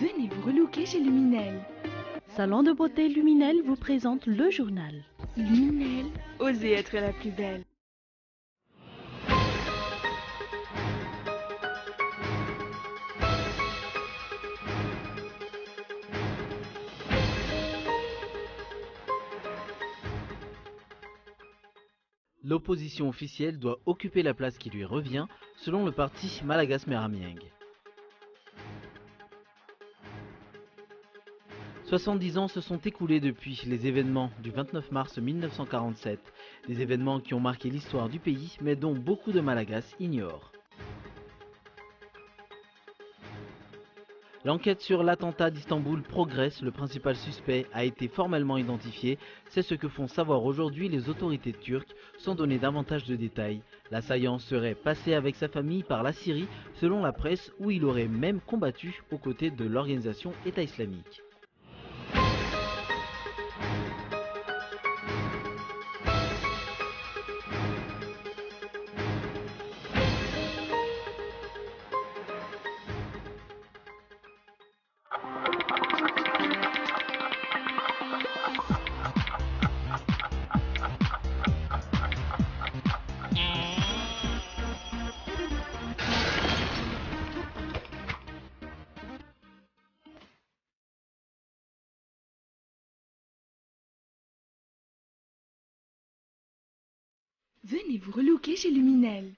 Venez vous relooker chez Luminel. Salon de beauté Luminel vous présente le journal. Luminel, osez être la plus belle. L'opposition officielle doit occuper la place qui lui revient, selon le parti Malagas Meramieng. 70 ans se sont écoulés depuis les événements du 29 mars 1947, des événements qui ont marqué l'histoire du pays mais dont beaucoup de Malagas ignorent. L'enquête sur l'attentat d'Istanbul progresse, le principal suspect a été formellement identifié, c'est ce que font savoir aujourd'hui les autorités turques sans donner davantage de détails. L'assaillant serait passé avec sa famille par la Syrie selon la presse où il aurait même combattu aux côtés de l'organisation État islamique. Venez vous relooker chez Luminel.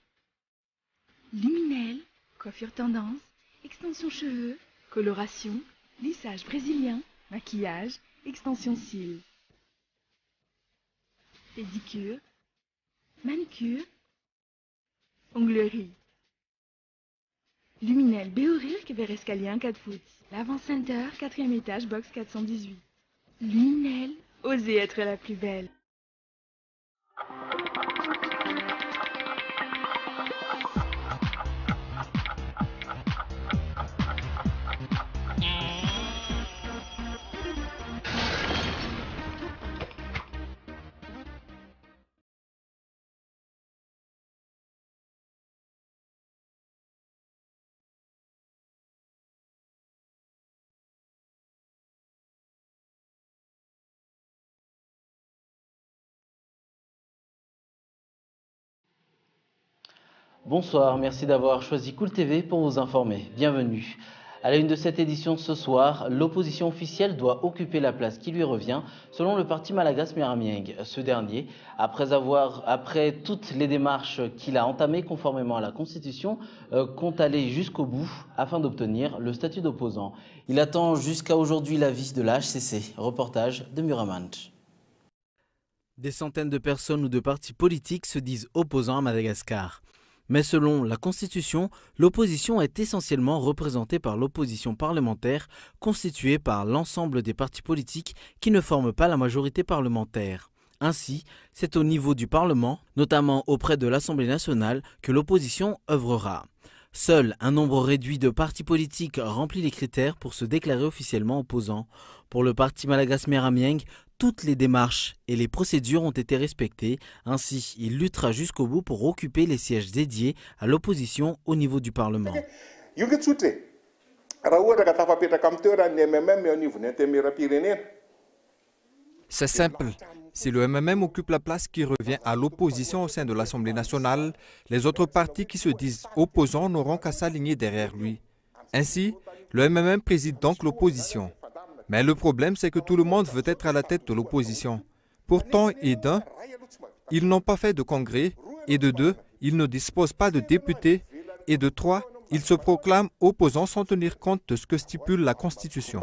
Luminelle, coiffure tendance, extension cheveux, coloration, lissage brésilien, maquillage, extension cils. Pédicure, manicure, onglerie. Luminel Béoril, vers escalier 4 foot. L'Avant Center, 4 ème étage, box 418. Luminelle, osez être la plus belle. Bonsoir, merci d'avoir choisi Cool TV pour vous informer. Bienvenue. À la une de cette édition ce soir, l'opposition officielle doit occuper la place qui lui revient, selon le parti malagas Miramieng. Ce dernier, après, avoir, après toutes les démarches qu'il a entamées conformément à la Constitution, euh, compte aller jusqu'au bout afin d'obtenir le statut d'opposant. Il attend jusqu'à aujourd'hui l'avis de l'HCC. Reportage de Muramanch. Des centaines de personnes ou de partis politiques se disent opposants à Madagascar. Mais selon la Constitution, l'opposition est essentiellement représentée par l'opposition parlementaire, constituée par l'ensemble des partis politiques qui ne forment pas la majorité parlementaire. Ainsi, c'est au niveau du Parlement, notamment auprès de l'Assemblée nationale, que l'opposition œuvrera. Seul un nombre réduit de partis politiques remplit les critères pour se déclarer officiellement opposant. Pour le parti malagas Meramieng, toutes les démarches et les procédures ont été respectées. Ainsi, il luttera jusqu'au bout pour occuper les sièges dédiés à l'opposition au niveau du Parlement. C'est simple. Si le MMM occupe la place qui revient à l'opposition au sein de l'Assemblée nationale, les autres partis qui se disent opposants n'auront qu'à s'aligner derrière lui. Ainsi, le MMM préside donc l'opposition. Mais le problème, c'est que tout le monde veut être à la tête de l'opposition. Pourtant, et d'un, ils n'ont pas fait de congrès, et de deux, ils ne disposent pas de députés, et de trois, ils se proclament opposants sans tenir compte de ce que stipule la Constitution.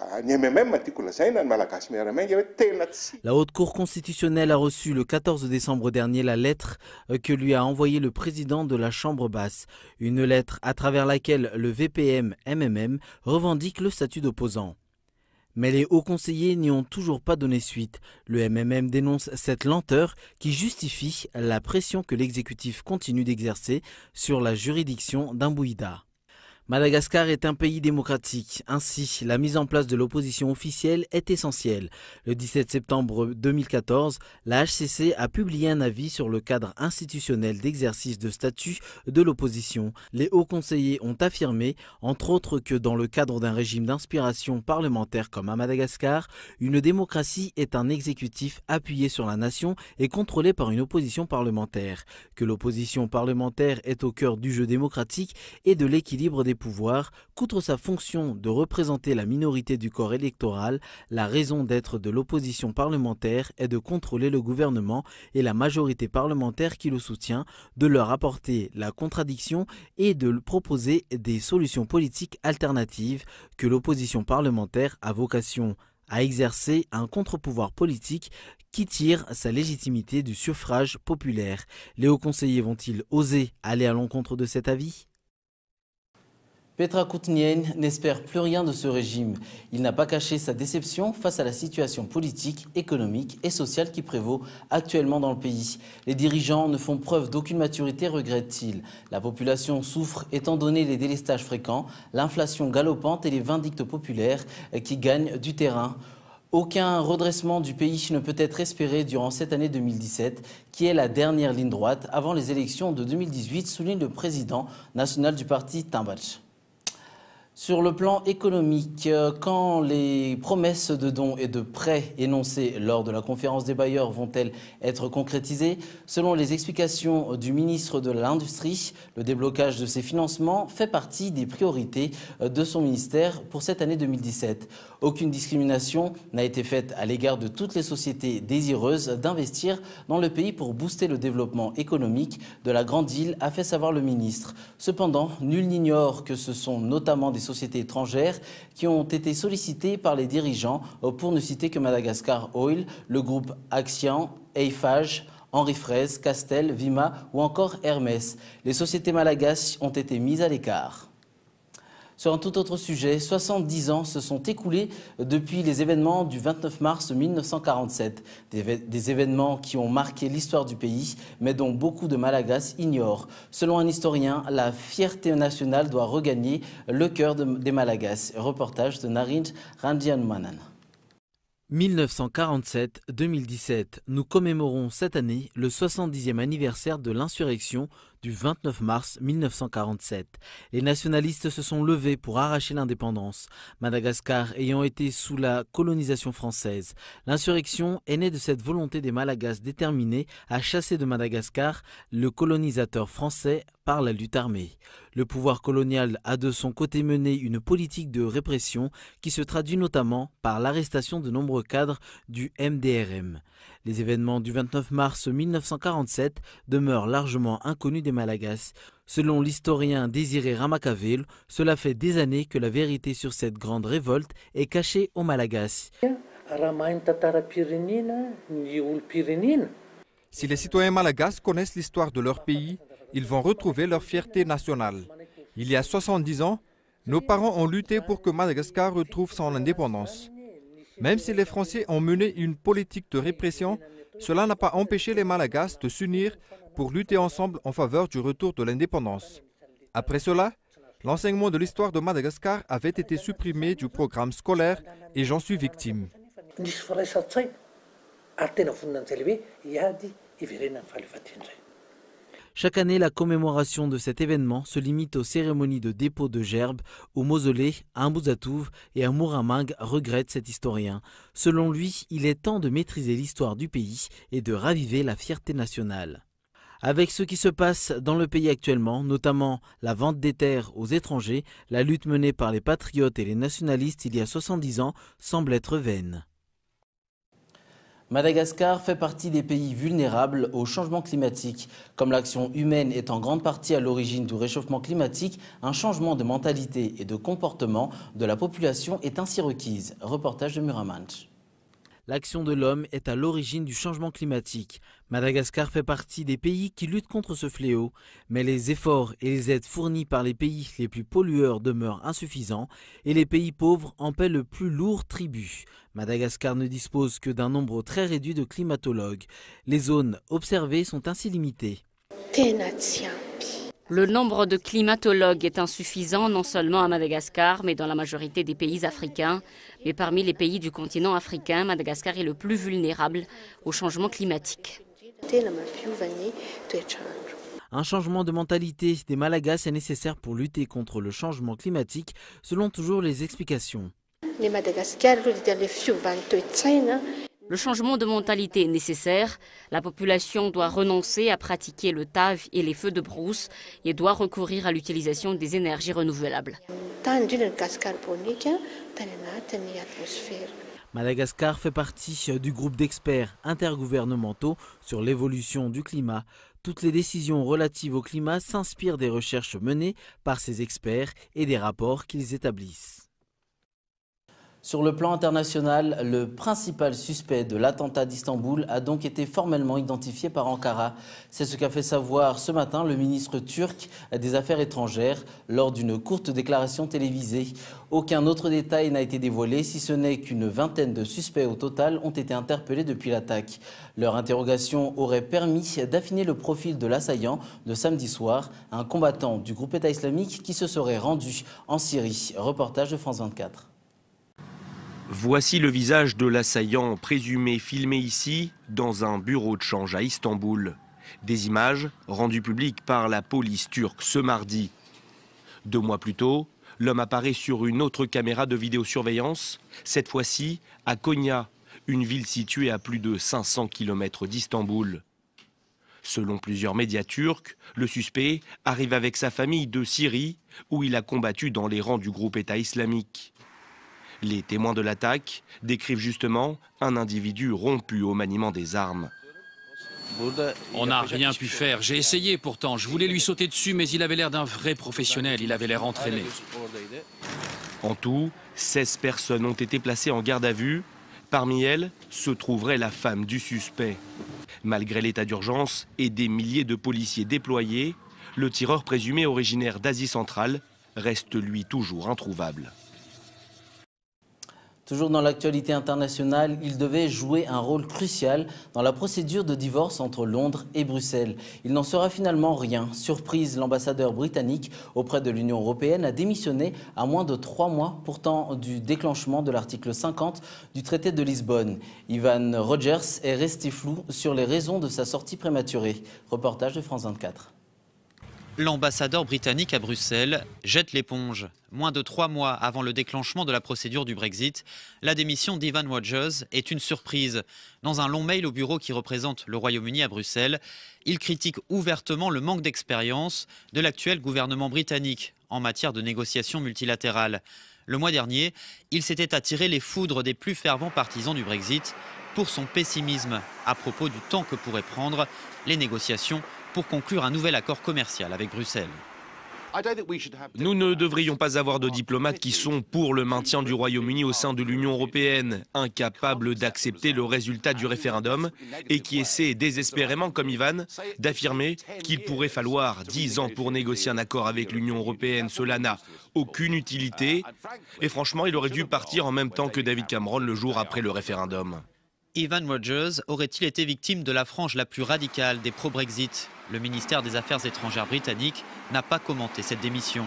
Ah, la Haute Cour constitutionnelle a reçu le 14 décembre dernier la lettre euh, que lui a envoyée le président de la Chambre basse, une lettre à travers laquelle le VPM-MMM revendique le statut d'opposant. Mais les hauts conseillers n'y ont toujours pas donné suite. Le MMM dénonce cette lenteur qui justifie la pression que l'exécutif continue d'exercer sur la juridiction d'Ambouida. Madagascar est un pays démocratique. Ainsi, la mise en place de l'opposition officielle est essentielle. Le 17 septembre 2014, la HCC a publié un avis sur le cadre institutionnel d'exercice de statut de l'opposition. Les hauts conseillers ont affirmé, entre autres, que dans le cadre d'un régime d'inspiration parlementaire comme à Madagascar, une démocratie est un exécutif appuyé sur la nation et contrôlé par une opposition parlementaire. Que l'opposition parlementaire est au cœur du jeu démocratique et de l'équilibre des pouvoir qu'outre sa fonction de représenter la minorité du corps électoral, la raison d'être de l'opposition parlementaire est de contrôler le gouvernement et la majorité parlementaire qui le soutient, de leur apporter la contradiction et de proposer des solutions politiques alternatives que l'opposition parlementaire a vocation à exercer un contre-pouvoir politique qui tire sa légitimité du suffrage populaire. Les hauts conseillers vont-ils oser aller à l'encontre de cet avis Petra Koutnien n'espère plus rien de ce régime. Il n'a pas caché sa déception face à la situation politique, économique et sociale qui prévaut actuellement dans le pays. Les dirigeants ne font preuve d'aucune maturité, regrette-t-il. La population souffre étant donné les délestages fréquents, l'inflation galopante et les vindictes populaires qui gagnent du terrain. Aucun redressement du pays ne peut être espéré durant cette année 2017, qui est la dernière ligne droite avant les élections de 2018, souligne le président national du parti Timbach. Sur le plan économique, euh, quand les promesses de dons et de prêts énoncées lors de la conférence des bailleurs vont-elles être concrétisées Selon les explications du ministre de l'Industrie, le déblocage de ces financements fait partie des priorités euh, de son ministère pour cette année 2017. Aucune discrimination n'a été faite à l'égard de toutes les sociétés désireuses d'investir dans le pays pour booster le développement économique de la Grande Île, a fait savoir le ministre. Cependant, nul n'ignore que ce sont notamment des sociétés étrangères qui ont été sollicitées par les dirigeants, euh, pour ne citer que Madagascar Oil, le groupe Axian, Eiffage, Henri Fraise, Castel, Vima ou encore Hermès. Les sociétés malagasses ont été mises à l'écart. Sur un tout autre sujet, 70 ans se sont écoulés depuis les événements du 29 mars 1947. Des, événements qui ont marqué l'histoire du pays, mais dont beaucoup de Malagas ignorent. Selon un historien, la fierté nationale doit regagner le cœur des Malagas. Reportage de Narinj Randianmanan. 1947-2017, nous commémorons cette année le 70e anniversaire de l'insurrection du 29 mars 1947. Les nationalistes se sont levés pour arracher l'indépendance, Madagascar ayant été sous la colonisation française. L'insurrection est née de cette volonté des Malagas déterminés à chasser de Madagascar le colonisateur français par la lutte armée. Le pouvoir colonial a de son côté mené une politique de répression qui se traduit notamment par l'arrestation de nombreux cadres du MDRM. Les événements du 29 mars 1947 demeurent largement inconnus des Malagas. Selon l'historien Désiré Ramakavel, cela fait des années que la vérité sur cette grande révolte est cachée aux Malagas. Si les citoyens malagas connaissent l'histoire de leur pays, ils vont retrouver leur fierté nationale. Il y a 70 ans, nos parents ont lutté pour que Madagascar retrouve son indépendance. Même si les Français ont mené une politique de répression, cela n'a pas empêché les Malagas de s'unir pour lutter ensemble en faveur du retour de l'indépendance. Après cela, l'enseignement de l'histoire de Madagascar avait été supprimé du programme scolaire et j'en suis victime. Chaque année, la commémoration de cet événement se limite aux cérémonies de dépôt de gerbes au mausolée, à et à Mouramang, regrette cet historien. Selon lui, il est temps de maîtriser l'histoire du pays et de raviver la fierté nationale avec ce qui se passe dans le pays actuellement, notamment la vente des terres aux étrangers, la lutte menée par les patriotes et les nationalistes il y a 70 ans semble être vaine. Madagascar fait partie des pays vulnérables au changement climatique. Comme l'action humaine est en grande partie à l'origine du réchauffement climatique, un changement de mentalité et de comportement de la population est ainsi requise. Reportage de Muramanch. L'action de l'homme est à l'origine du changement climatique. Madagascar fait partie des pays qui luttent contre ce fléau, mais les efforts et les aides fournies par les pays les plus pollueurs demeurent insuffisants et les pays pauvres en paient le plus lourd tribut. Madagascar ne dispose que d'un nombre très réduit de climatologues. Les zones observées sont ainsi limitées. Le nombre de climatologues est insuffisant non seulement à Madagascar, mais dans la majorité des pays africains. Mais parmi les pays du continent africain, Madagascar est le plus vulnérable au changement climatique. Un changement de mentalité des Malagas est nécessaire pour lutter contre le changement climatique, selon toujours les explications. Le changement de mentalité est nécessaire. La population doit renoncer à pratiquer le TAV et les feux de brousse et doit recourir à l'utilisation des énergies renouvelables. Madagascar fait partie euh, du groupe d'experts intergouvernementaux sur l'évolution du climat. Toutes les décisions relatives au climat s'inspirent des recherches menées par ces experts et des rapports qu'ils établissent. Sur le plan international, le principal suspect de l'attentat d'Istanbul a donc été formellement identifié par Ankara. C'est ce qu'a fait savoir ce matin le ministre turc des Affaires étrangères lors d'une courte déclaration télévisée. Aucun autre détail n'a été dévoilé, si ce n'est qu'une vingtaine de suspects au total ont été interpellés depuis l'attaque. Leur interrogation aurait permis d'affiner le profil de l'assaillant de samedi soir, un combattant du groupe État islamique qui se serait rendu en Syrie. Reportage de France 24. Voici le visage de l'assaillant présumé filmé ici dans un bureau de change à Istanbul. Des images rendues publiques par la police turque ce mardi. Deux mois plus tôt, l'homme apparaît sur une autre caméra de vidéosurveillance, cette fois-ci à Konya, une ville située à plus de 500 km d'Istanbul. Selon plusieurs médias turcs, le suspect arrive avec sa famille de Syrie, où il a combattu dans les rangs du groupe État islamique. Les témoins de l'attaque décrivent justement un individu rompu au maniement des armes. On n'a rien pu faire. J'ai essayé pourtant. Je voulais lui sauter dessus, mais il avait l'air d'un vrai professionnel. Il avait l'air entraîné. En tout, 16 personnes ont été placées en garde à vue. Parmi elles se trouverait la femme du suspect. Malgré l'état d'urgence et des milliers de policiers déployés, le tireur présumé originaire d'Asie centrale reste lui toujours introuvable. Toujours dans l'actualité internationale, il devait jouer un rôle crucial dans la procédure de divorce entre Londres et Bruxelles. Il n'en sera finalement rien. Surprise, l'ambassadeur britannique auprès de l'Union européenne a démissionné à moins de trois mois pourtant du déclenchement de l'article 50 du traité de Lisbonne. Ivan Rogers est resté flou sur les raisons de sa sortie prématurée. Reportage de France 24. L'ambassadeur britannique à Bruxelles jette l'éponge. Moins de trois mois avant le déclenchement de la procédure du Brexit, la démission d'Ivan Rogers est une surprise. Dans un long mail au bureau qui représente le Royaume-Uni à Bruxelles, il critique ouvertement le manque d'expérience de l'actuel gouvernement britannique en matière de négociations multilatérales. Le mois dernier, il s'était attiré les foudres des plus fervents partisans du Brexit pour son pessimisme à propos du temps que pourraient prendre les négociations pour conclure un nouvel accord commercial avec Bruxelles. Nous ne devrions pas avoir de diplomates qui sont pour le maintien du Royaume-Uni au sein de l'Union européenne, incapables d'accepter le résultat du référendum et qui essaient désespérément, comme Ivan, d'affirmer qu'il pourrait falloir 10 ans pour négocier un accord avec l'Union européenne. Cela n'a aucune utilité et franchement, il aurait dû partir en même temps que David Cameron le jour après le référendum. Ivan Rogers aurait-il été victime de la frange la plus radicale des pro-Brexit Le ministère des Affaires étrangères britannique n'a pas commenté cette démission.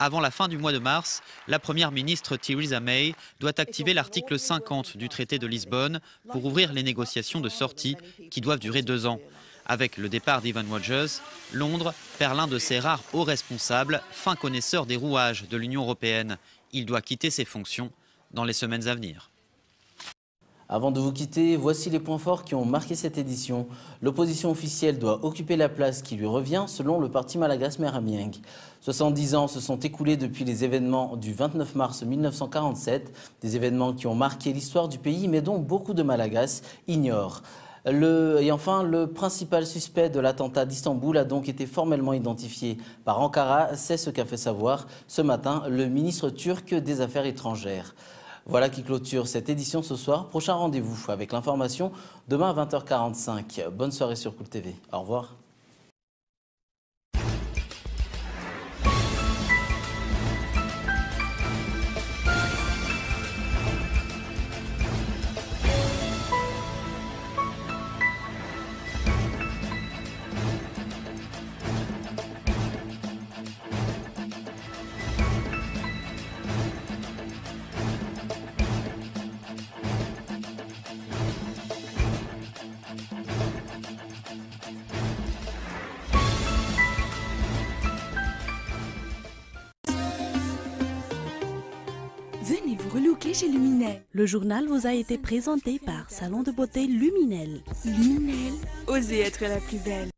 Avant la fin du mois de mars, la Première ministre Theresa May doit activer l'article 50 du traité de Lisbonne pour ouvrir les négociations de sortie qui doivent durer deux ans. Avec le départ d'Ivan Rogers, Londres perd l'un de ses rares hauts responsables, fin connaisseur des rouages de l'Union européenne. Il doit quitter ses fonctions dans les semaines à venir. Avant de vous quitter, voici les points forts qui ont marqué cette édition. L'opposition officielle doit occuper la place qui lui revient selon le parti malagas Meramieng. 70 ans se sont écoulés depuis les événements du 29 mars 1947, des événements qui ont marqué l'histoire du pays mais dont beaucoup de Malagas ignorent. et enfin, le principal suspect de l'attentat d'Istanbul a donc été formellement identifié par Ankara. C'est ce qu'a fait savoir ce matin le ministre turc des Affaires étrangères. Voilà qui clôture cette édition ce soir. Prochain rendez-vous avec l'information demain à 20h45. Bonne soirée sur Cool TV. Au revoir. Le journal vous a été présenté par Salon de beauté Luminel. Luminel, osez être la plus belle.